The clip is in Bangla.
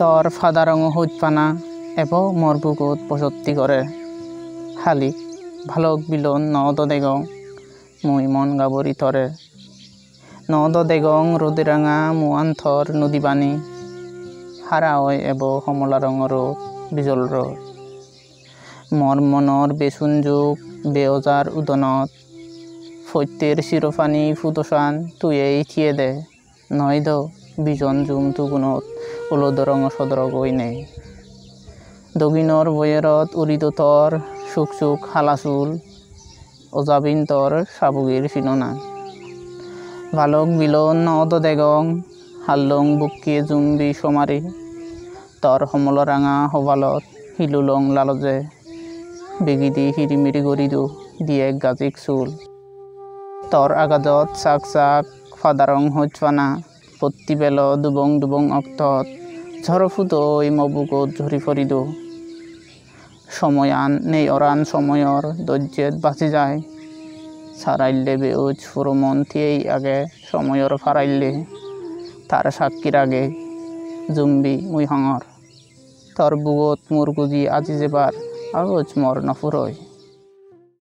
তৰ ফাদাৰঙ হুজপানা এব মৰ বুকুত প্ৰযুক্তি কৰে শালি ভালক বিলন নদ দেগং মুই মন গাবৰি তরে নদ দেগং ৰদিৰাঙা মুৱান থৰ নদী বাণী হাৰাৱৈ এব কমলা ৰঙৰ বিজল ৰ মোৰ মনৰ বেচুন যোগ বেঅজাৰ উদনত ফৈত্যেৰ চিৰপানী ফুটচান তুয়েই থিয়ে দে নৈদ বিজন জুম তুগুণত উলোদৰং সদৰগৈ নে দগিনৰ দগিনর বয়েরত তৰ চুক চুক হালাসুল ওজাবিন তৰ সাবুগির চিননা ভালক বিলন নদ দেগং হাল্লং বুকি জুম্বি তর তৰ রাঙা হবালত শিলুলং লালজে বিগিদি হিৰিমিৰি গৰিদো দিয়েক গাজিক চুল তৰ আগাজত চাক চাক ফাদাৰং হজফানা বেল দুবং দুবং অক্তত ঝরফুত ওই মবুক ঝরি ফরিদ সময়ান নেই অরান সময়র দজ্জেত বাঁচি যায় সারাইল্লে বেউজ ফুরমন থিয়েই আগে সময়র ফারাইলে তার সাক্ষীর আগে জুম্বি মুই হাঙর তর বুগত মুর গুজি আজি যেবার আগজ মর নফুরয়